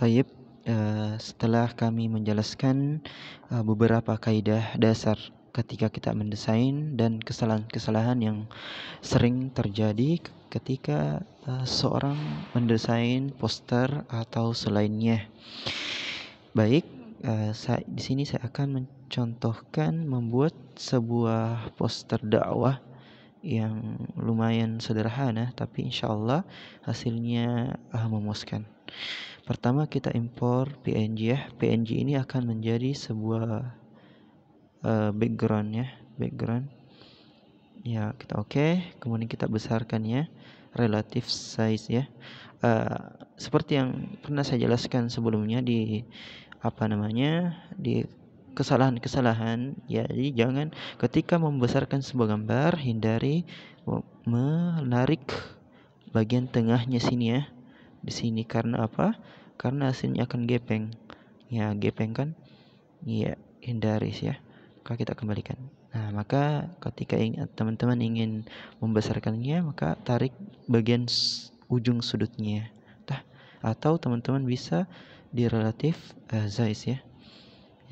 Taib, uh, setelah kami menjelaskan uh, beberapa kaidah dasar ketika kita mendesain dan kesalahan-kesalahan yang sering terjadi ketika uh, seorang mendesain poster atau selainnya. Baik, uh, di sini saya akan mencontohkan membuat sebuah poster dakwah yang lumayan sederhana tapi insyaallah hasilnya uh, memuaskan Pertama kita impor PNG ya. PNG ini akan menjadi sebuah uh, background ya, background. Ya, kita oke. Okay. Kemudian kita besarkan ya, relative size ya. Uh, seperti yang pernah saya jelaskan sebelumnya di apa namanya di kesalahan-kesalahan ya jadi jangan ketika membesarkan sebuah gambar hindari menarik bagian tengahnya sini ya di sini karena apa karena hasilnya akan gepeng ya gepeng kan iya, ya sih ya Kalau kita kembalikan nah maka ketika teman-teman ingin membesarkannya maka tarik bagian ujung sudutnya tah atau teman-teman bisa di relatif uh, size ya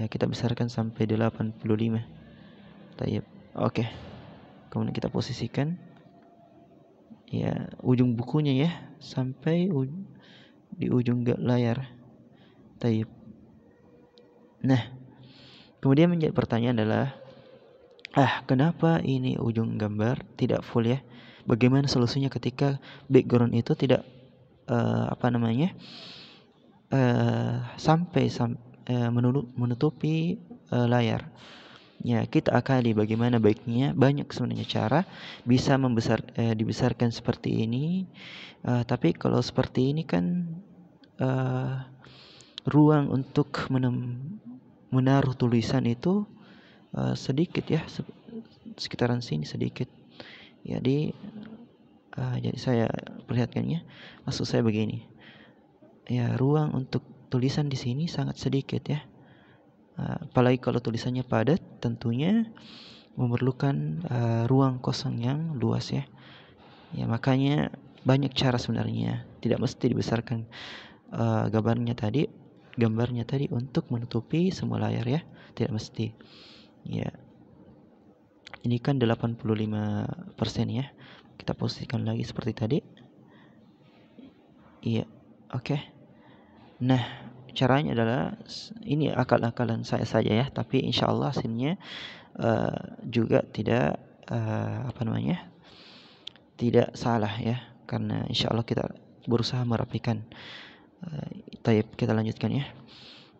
ya kita besarkan sampai 85 oke kemudian kita posisikan ya ujung bukunya ya sampai ujung di ujung layar. Taib. Nah, kemudian menjadi pertanyaan adalah ah kenapa ini ujung gambar tidak full ya? Bagaimana solusinya ketika background itu tidak uh, apa namanya uh, sampai sam, uh, menutupi uh, layar? Ya, kita akali bagaimana baiknya banyak sebenarnya cara bisa membesar uh, dibesarkan seperti ini. Uh, tapi kalau seperti ini kan uh, ruang untuk menem, menaruh tulisan itu uh, sedikit ya se sekitaran sini sedikit jadi uh, jadi saya perlihatkannya maksud saya begini ya ruang untuk tulisan di sini sangat sedikit ya uh, apalagi kalau tulisannya padat tentunya memerlukan uh, ruang kosong yang luas ya ya makanya banyak cara sebenarnya tidak mesti dibesarkan uh, gambarnya tadi gambarnya tadi untuk menutupi semua layar ya tidak mesti ya ini kan 85% ya kita posisikan lagi seperti tadi iya oke okay. nah caranya adalah ini akal-akalan saya saja ya tapi insya Allah hasilnya uh, juga tidak uh, apa namanya tidak salah ya karena insya Allah kita berusaha merapikan Eh, kita lanjutkan ya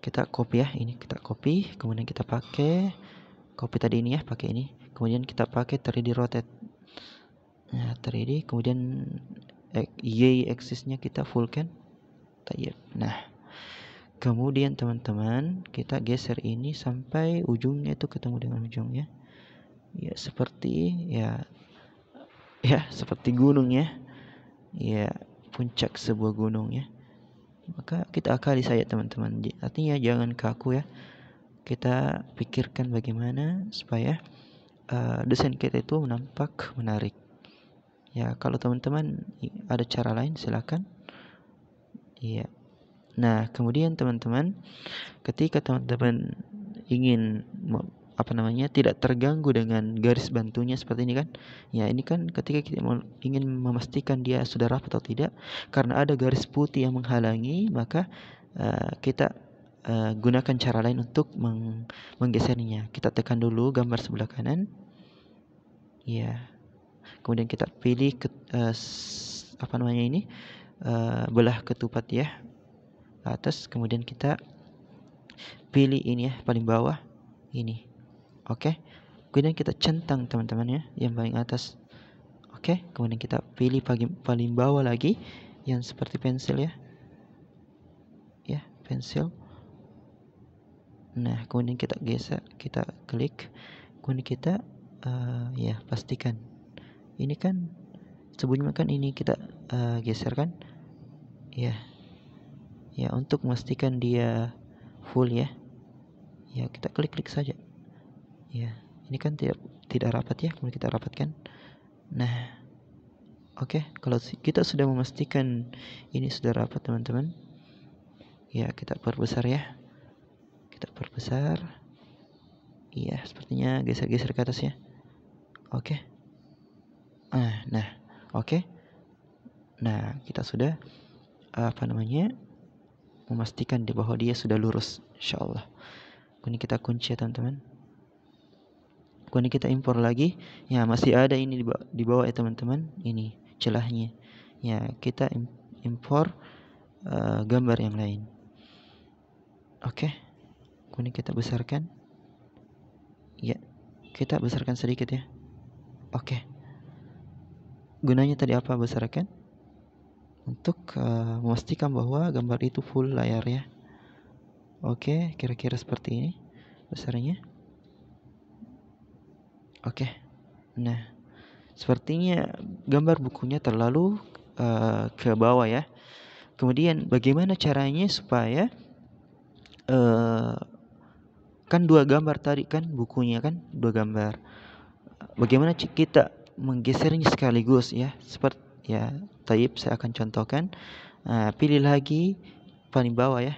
kita copy ya ini kita copy kemudian kita pakai copy tadi ini ya pakai ini kemudian kita pakai 3D rotate nah 3D kemudian y axisnya kita full kan tayap. nah kemudian teman-teman kita geser ini sampai ujungnya itu ketemu dengan ujungnya ya seperti ya ya seperti gunung ya ya puncak sebuah gunung ya maka kita akali saja teman-teman artinya jangan kaku ya kita pikirkan bagaimana supaya uh, desain kita itu menampak menarik ya kalau teman-teman ada cara lain silakan iya nah kemudian teman-teman ketika teman-teman ingin apa namanya tidak terganggu dengan garis bantunya seperti ini kan ya ini kan ketika kita ingin memastikan dia sudah rapat atau tidak karena ada garis putih yang menghalangi maka uh, kita uh, gunakan cara lain untuk meng menggesernya kita tekan dulu gambar sebelah kanan ya kemudian kita pilih ke, uh, apa namanya ini uh, belah ketupat ya atas kemudian kita pilih ini ya paling bawah ini Oke. Okay? Kemudian kita centang teman-teman ya yang paling atas. Oke, okay? kemudian kita pilih paling paling bawah lagi yang seperti pensil ya. Ya, pensil. Nah, kemudian kita geser, kita klik. Kemudian kita uh, ya pastikan. Ini kan sebelumnya kan ini kita uh, geser kan. Ya. Ya, untuk memastikan dia full ya. Ya, kita klik-klik saja ya ini kan tidak tidak rapat ya kemudian kita rapatkan nah oke okay, kalau kita sudah memastikan ini sudah rapat teman-teman ya kita perbesar ya kita perbesar iya sepertinya geser-geser ke atas ya oke okay. ah nah oke okay. nah kita sudah apa namanya memastikan di bahwa dia sudah lurus insyaallah ini kita kunci ya teman-teman Kuning kita impor lagi ya masih ada ini di, bawah, di bawah ya teman-teman ini celahnya ya kita impor uh, gambar yang lain oke okay. ini kita besarkan ya kita besarkan sedikit ya oke okay. gunanya tadi apa besarkan untuk uh, memastikan bahwa gambar itu full layar ya oke okay, kira-kira seperti ini besarnya Oke. Nah, sepertinya gambar bukunya terlalu uh, ke bawah ya. Kemudian bagaimana caranya supaya uh, kan dua gambar tadi kan bukunya kan dua gambar. Bagaimana kita menggesernya sekaligus ya seperti ya taib saya akan contohkan uh, pilih lagi paling bawah ya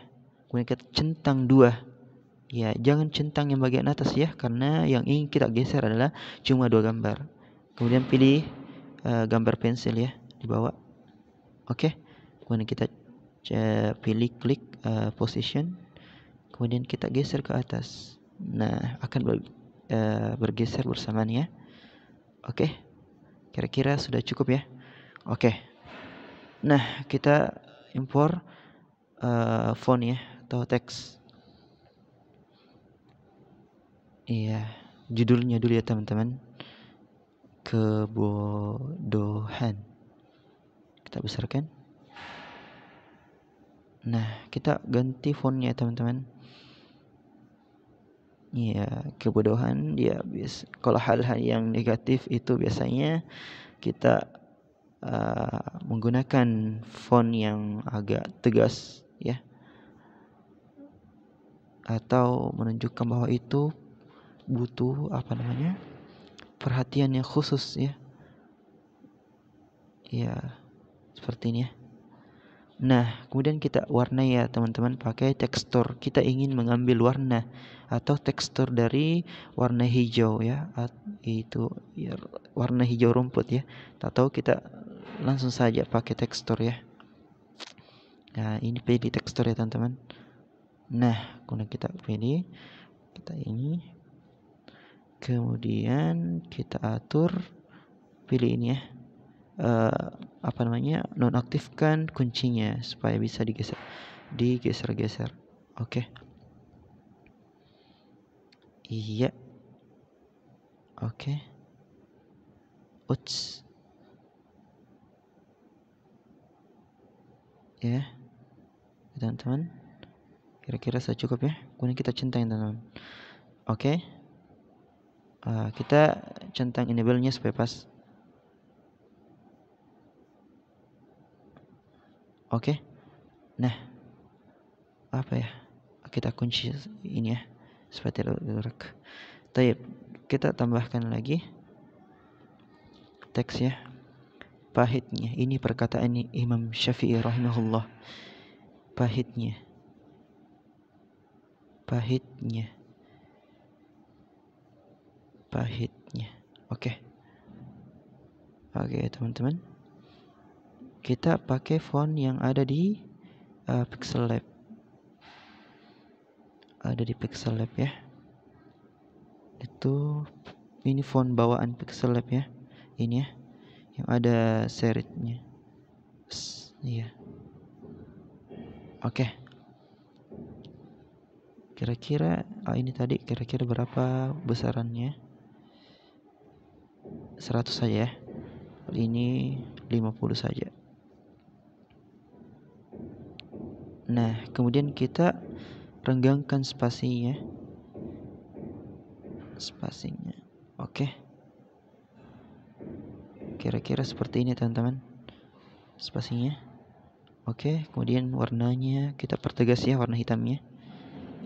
kemudian kita centang dua Ya, jangan centang yang bagian atas ya, karena yang ingin kita geser adalah cuma dua gambar. Kemudian pilih uh, gambar pensil ya di bawah. Oke. Okay. Kemudian kita pilih klik uh, position. Kemudian kita geser ke atas. Nah, akan ber, uh, bergeser bersamaan ya. Oke. Okay. Kira-kira sudah cukup ya. Oke. Okay. Nah, kita impor uh, font ya atau teks. Iya, judulnya dulu ya teman-teman. Kebodohan. Kita besarkan. Nah, kita ganti fontnya ya, teman-teman. Iya, kebodohan dia bias. Kalau hal-hal yang negatif itu biasanya kita uh, menggunakan font yang agak tegas, ya. Atau menunjukkan bahwa itu butuh apa namanya perhatian yang khusus ya ya seperti ini ya Nah, kemudian kita warna ya teman-teman pakai tekstur. Kita ingin mengambil warna atau tekstur dari warna hijau ya, itu ya, warna hijau rumput ya. Atau kita langsung saja pakai tekstur ya. Nah, ini pilih tekstur ya teman-teman. Nah, kemudian kita pilih kita ini kemudian kita atur pilih ini ya uh, apa namanya nonaktifkan kuncinya supaya bisa digeser digeser-geser oke okay. iya oke okay. uts ya teman-teman kira-kira sudah cukup ya kemudian kita centang, teman-teman oke okay. Eh, kita centang enable-nya supaya pas. Oke. Okay. Nah, apa ya? Kita kunci ini ya supaya tidak bergerak. kita tambahkan lagi teks ya. Pahitnya, ini perkataan ini Imam Syafi'i rahimahullah. Pahitnya. Pahitnya pahitnya. Oke. Okay. Oke, okay, teman-teman. Kita pakai font yang ada di uh, Pixel Lab. Ada di Pixel Lab ya. Itu ini font bawaan Pixel Lab ya. Ini ya. Yang ada seritnya. Iya. Oke. Okay. Kira-kira oh ini tadi kira-kira berapa besarannya? 100 saja ya ini 50 saja nah kemudian kita renggangkan spasinya spasinya oke kira-kira seperti ini teman-teman spasinya oke kemudian warnanya kita pertegas ya warna hitamnya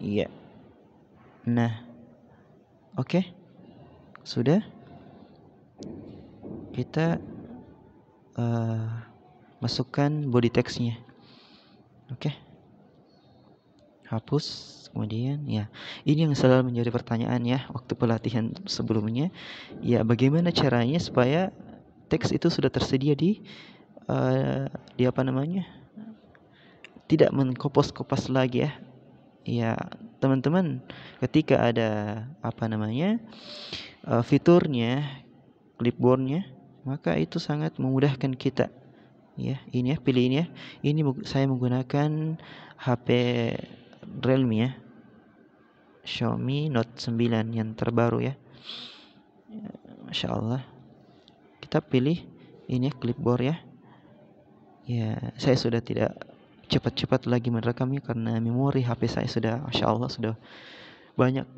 iya nah oke sudah kita uh, masukkan body textnya oke okay. hapus kemudian ya ini yang selalu menjadi pertanyaan ya waktu pelatihan sebelumnya ya bagaimana caranya supaya teks itu sudah tersedia di uh, di apa namanya tidak mengkopas-kopas lagi ya ya teman-teman ketika ada apa namanya uh, fiturnya clipboardnya maka itu sangat memudahkan kita ya ini ya pilih ini ya ini saya menggunakan HP Realme ya Xiaomi Note 9 yang terbaru ya Masya Allah kita pilih ini ya clipboard ya ya saya sudah tidak cepat-cepat lagi merekamnya karena memori HP saya sudah Masya Allah sudah banyak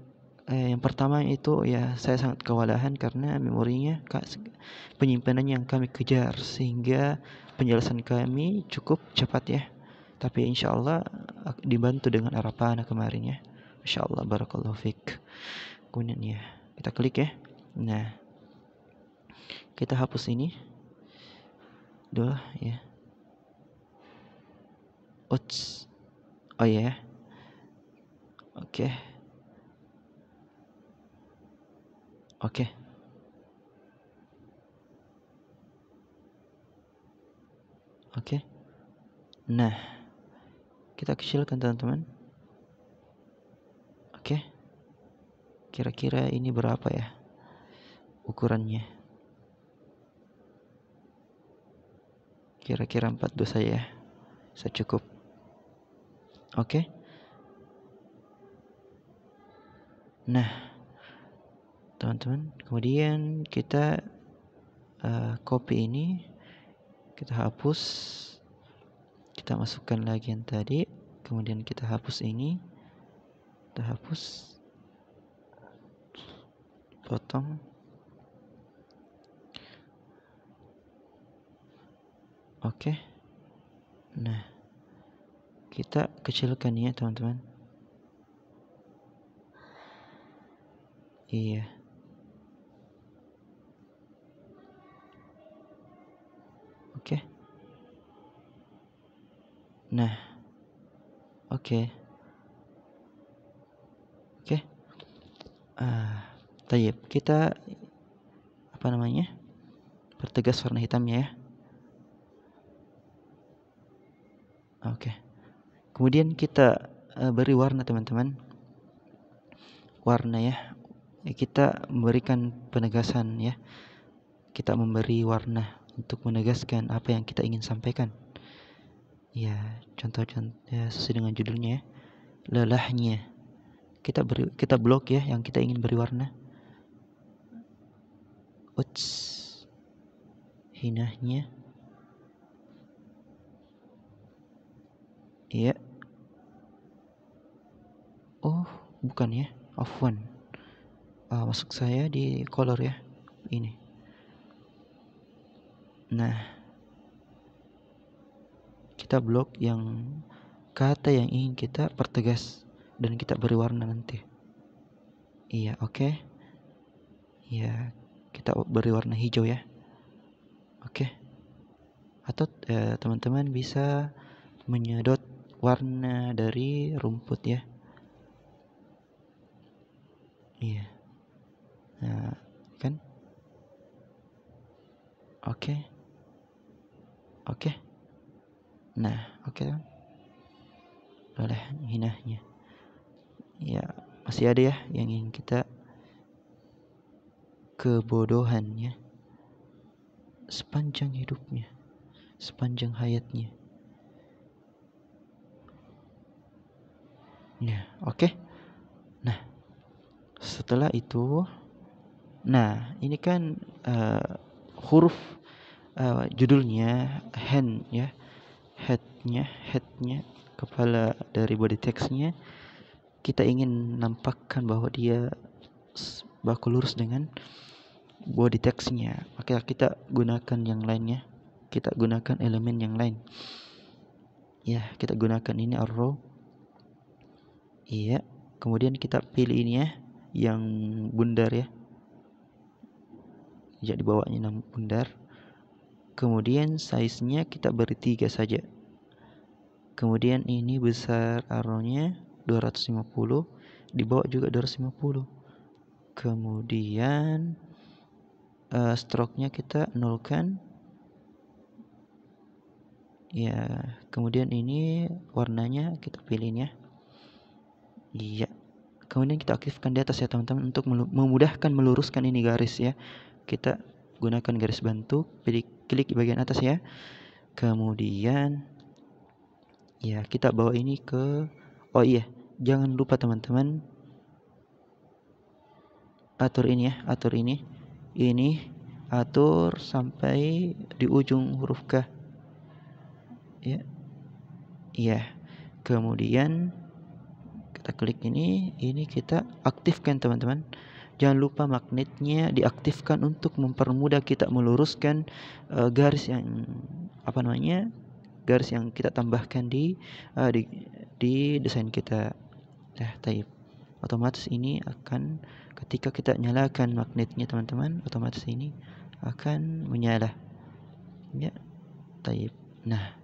eh, yang pertama itu ya saya sangat kewalahan karena memorinya penyimpanan yang kami kejar sehingga penjelasan kami cukup cepat ya tapi insya Allah dibantu dengan harapan kemarin ya insya Allah barakallahu fiqh kemudian ya kita klik ya nah kita hapus ini dua ya Uts. oh ya yeah. oke okay. Oke. Oke. Nah, kita kecilkan teman-teman. Oke. Kira-kira ini berapa ya ukurannya? Kira-kira 4 dosa ya. Saya cukup. Oke. Nah, teman-teman kemudian kita uh, copy ini kita hapus kita masukkan lagi yang tadi kemudian kita hapus ini kita hapus potong oke nah kita kecilkan ya teman-teman iya Nah, oke. Oke. Ah, Kita apa namanya? bertegas warna hitamnya ya. Oke. Kemudian kita uh, beri warna teman-teman. Warna ya. Eh, kita memberikan penegasan ya. Kita memberi warna untuk menegaskan apa yang kita ingin sampaikan ya contoh-contoh ya, sesuai dengan judulnya ya. lelahnya kita beri kita blok ya yang kita ingin beri warna uts hinahnya iya oh bukan ya one uh, ah, masuk saya di color ya ini nah kita blok yang kata yang ingin kita pertegas dan kita beri warna nanti iya oke okay. ya kita beri warna hijau ya oke okay. atau eh, teman-teman eh, bisa menyedot warna dari rumput ya iya nah, kan oke okay. oke okay nah oke okay. boleh hinahnya ya masih ada ya yang ingin kita kebodohannya sepanjang hidupnya sepanjang hayatnya ya oke okay. nah setelah itu Nah, ini kan uh, huruf uh, judulnya hand ya headnya headnya kepala dari body textnya kita ingin nampakkan bahwa dia baku lurus dengan body textnya maka kita gunakan yang lainnya kita gunakan elemen yang lain ya kita gunakan ini arrow iya kemudian kita pilih ini ya yang bundar ya jadi bawahnya bundar kemudian size nya kita beri tiga saja kemudian ini besar arrownya 250 di bawah juga 250 kemudian uh, eh, stroke nya kita nolkan ya kemudian ini warnanya kita pilih ya iya kemudian kita aktifkan di atas ya teman-teman untuk memudahkan meluruskan ini garis ya kita gunakan garis bantu pilih klik di bagian atas ya kemudian ya kita bawa ini ke oh iya jangan lupa teman-teman atur ini ya atur ini ini atur sampai di ujung huruf K ya ya kemudian kita klik ini ini kita aktifkan teman-teman jangan lupa magnetnya diaktifkan untuk mempermudah kita meluruskan uh, garis yang apa namanya garis yang kita tambahkan di uh, di, di desain kita nah taip, otomatis ini akan ketika kita nyalakan magnetnya teman-teman otomatis ini akan menyala ya taip. nah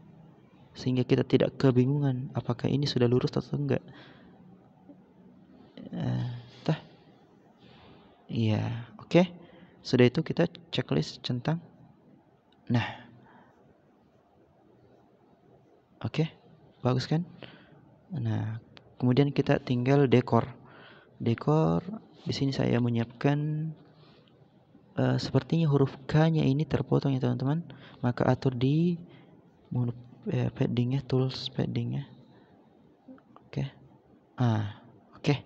sehingga kita tidak kebingungan apakah ini sudah lurus atau enggak uh, tah iya oke okay. sudah itu kita checklist centang. nah Oke, okay? bagus kan? Nah, kemudian kita tinggal dekor. Dekor di sini saya menyiapkan uh, sepertinya huruf K-nya ini terpotong ya teman-teman. Maka atur di mohon eh, padding paddingnya tools paddingnya. Oke. Okay. Ah, oke. Okay.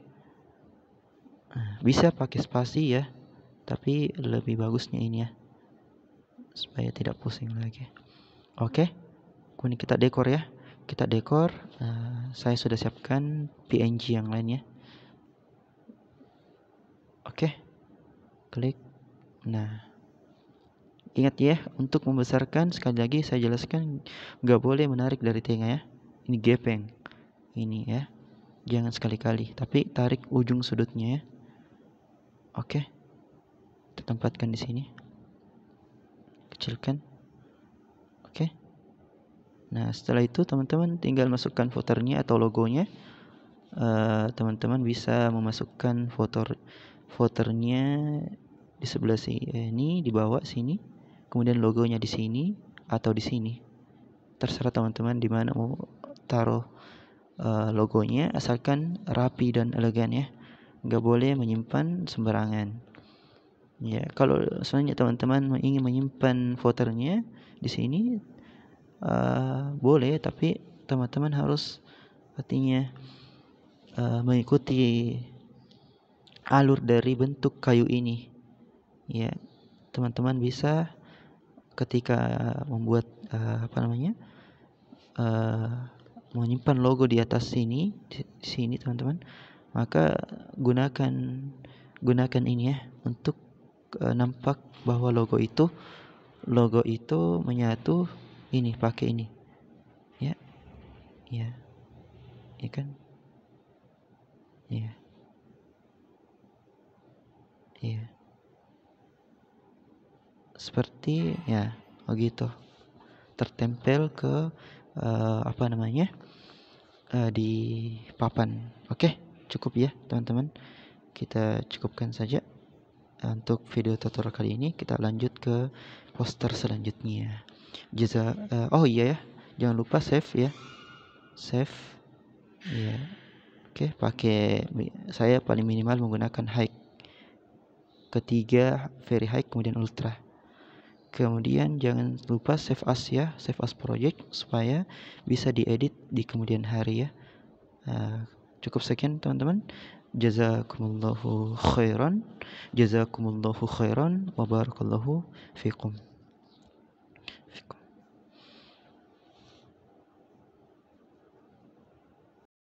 Nah, bisa pakai spasi ya, tapi lebih bagusnya ini ya supaya tidak pusing lagi. Oke. Okay? kemudian kita dekor ya kita dekor uh, saya sudah siapkan PNG yang lain ya oke klik nah ingat ya untuk membesarkan sekali lagi saya jelaskan nggak boleh menarik dari tengah ya ini gepeng ini ya jangan sekali-kali tapi tarik ujung sudutnya ya oke kita tempatkan di sini kecilkan Nah, setelah itu teman-teman tinggal masukkan footernya atau logonya. Eh, teman-teman uh, bisa memasukkan footer footernya di sebelah sini, eh, di bawah sini, kemudian logonya di sini atau di sini. Terserah teman-teman di mana mau taruh uh, logonya, asalkan rapi dan elegan ya. Nggak boleh menyimpan sembarangan. Ya, kalau sebenarnya teman-teman ingin menyimpan footernya di sini, Eh, boleh tapi teman-teman harus artinya uh, mengikuti alur dari bentuk kayu ini ya teman-teman bisa ketika membuat uh, apa namanya uh, menyimpan logo di atas sini di sini teman-teman maka gunakan gunakan ini ya untuk uh, nampak bahwa logo itu logo itu menyatu ini pakai ini ya ya ya kan ya ya seperti ya oh gitu tertempel ke uh, apa namanya uh, di papan oke okay, cukup ya teman-teman kita cukupkan saja eh, untuk video tutorial kali ini kita lanjut ke poster selanjutnya jasa uh, oh iya ya jangan lupa save ya save ya yeah. oke okay, pakai saya paling minimal menggunakan high ketiga very high kemudian ultra kemudian jangan lupa save as ya save as project supaya bisa diedit di kemudian hari ya uh, cukup sekian teman-teman jazakumullahu khairan jazakumullahu khairan wabarakallahu fiqum графиком